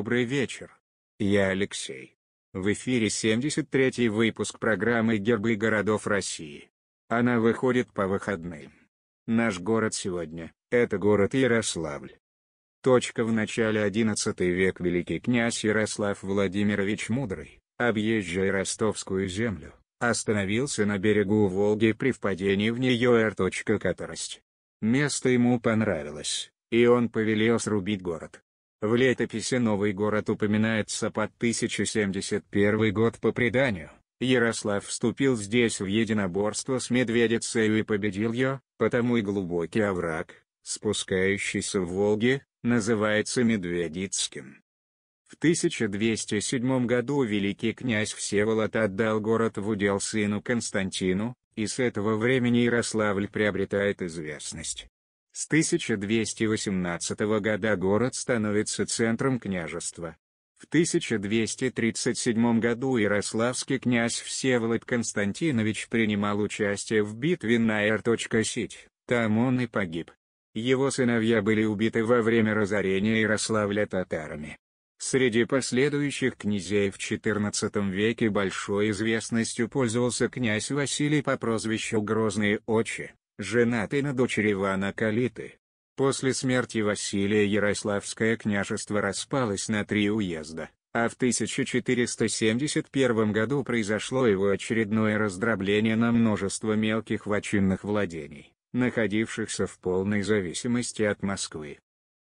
Добрый вечер. Я Алексей. В эфире 73-й выпуск программы «Гербы городов России». Она выходит по выходным. Наш город сегодня – это город Ярославль. Точка в начале XI век великий князь Ярослав Владимирович Мудрый, объезжая ростовскую землю, остановился на берегу Волги при впадении в нее Р. Каторость. Место ему понравилось, и он повелел срубить город. В летописи новый город упоминается под 1071 год по преданию. Ярослав вступил здесь в единоборство с медведицею и победил ее, потому и глубокий овраг, спускающийся в Волге, называется Медведицким. В 1207 году великий князь Всеволод отдал город в удел сыну Константину, и с этого времени Ярославль приобретает известность. С 1218 года город становится центром княжества. В 1237 году ярославский князь Всеволод Константинович принимал участие в битве на Эр.Сить, там он и погиб. Его сыновья были убиты во время разорения Ярославля татарами. Среди последующих князей в XIV веке большой известностью пользовался князь Василий по прозвищу Грозные Очи женатый на дочери Ивана Калиты. После смерти Василия Ярославское княжество распалось на три уезда, а в 1471 году произошло его очередное раздробление на множество мелких вочинных владений, находившихся в полной зависимости от Москвы.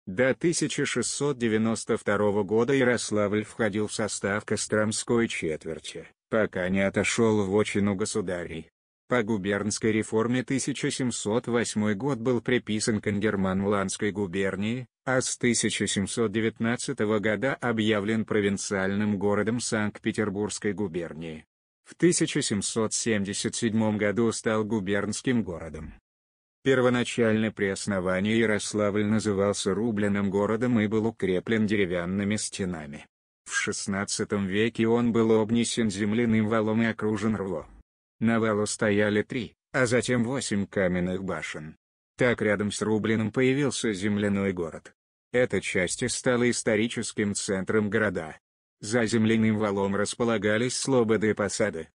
До 1692 года Ярославль входил в состав Костромской четверти, пока не отошел в отчину государей, по губернской реформе 1708 год был приписан к Ангерманландской губернии, а с 1719 года объявлен провинциальным городом Санкт-Петербургской губернии. В 1777 году стал губернским городом. Первоначально при основании Ярославль назывался рубленным городом и был укреплен деревянными стенами. В XVI веке он был обнесен земляным валом и окружен рвом. На валу стояли три, а затем восемь каменных башен. Так рядом с Рублином появился земляной город. Эта часть стала историческим центром города. За земляным валом располагались слободы и посады.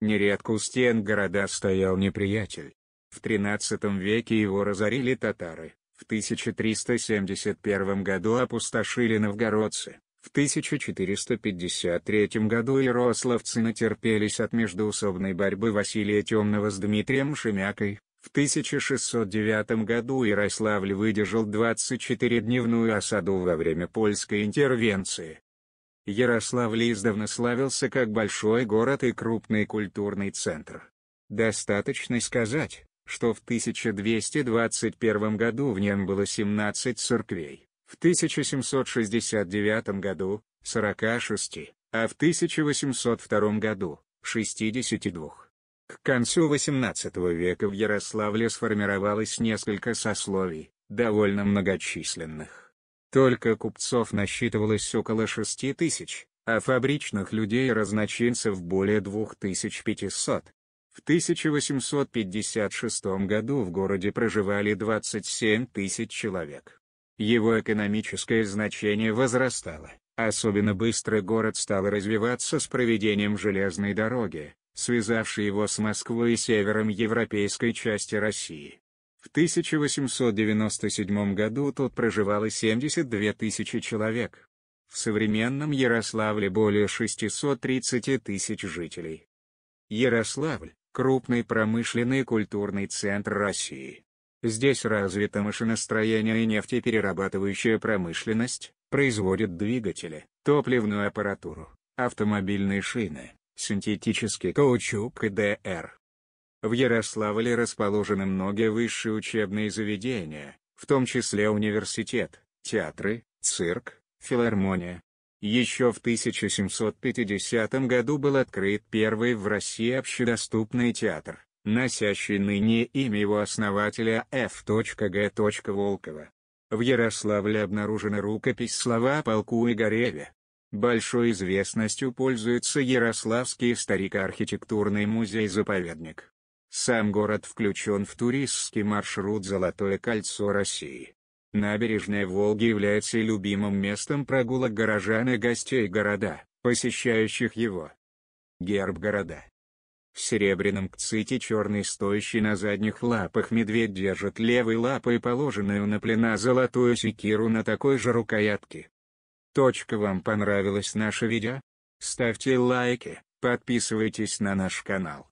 Нередко у стен города стоял неприятель. В XIII веке его разорили татары, в 1371 году опустошили новгородцы, в 1453 году ярославцы натерпелись от междоусобной борьбы Василия Темного с Дмитрием Шемякой. В 1609 году Ярославль выдержал 24-дневную осаду во время польской интервенции. Ярославль издавна славился как большой город и крупный культурный центр. Достаточно сказать, что в 1221 году в нем было 17 церквей в 1769 году – 46, а в 1802 году – 62. К концу XVIII века в Ярославле сформировалось несколько сословий, довольно многочисленных. Только купцов насчитывалось около 6 тысяч, а фабричных людей и разночинцев более 2500. В 1856 году в городе проживали 27 тысяч человек. Его экономическое значение возрастало, особенно быстро город стал развиваться с проведением железной дороги, связавшей его с Москвой и севером европейской части России. В 1897 году тут проживало 72 тысячи человек. В современном Ярославле более 630 тысяч жителей. Ярославль – крупный промышленный и культурный центр России. Здесь развито машиностроение и нефтеперерабатывающая промышленность, Производят двигатели, топливную аппаратуру, автомобильные шины, синтетический каучук и ДР. В Ярославле расположены многие высшие учебные заведения, в том числе университет, театры, цирк, филармония. Еще в 1750 году был открыт первый в России общедоступный театр носящий ныне имя его основателя Ф. Волкова. В Ярославле обнаружена рукопись «Слова о полку Игореве». Большой известностью пользуется Ярославский историко-архитектурный музей-заповедник. Сам город включен в туристский маршрут «Золотое кольцо России». Набережная Волги является любимым местом прогулок горожан и гостей города, посещающих его. Герб города в серебряном кците черный стоящий на задних лапах медведь держит левой лапой положенную на плена золотую секиру на такой же рукоятке. Точка вам понравилось наше видео? Ставьте лайки, подписывайтесь на наш канал.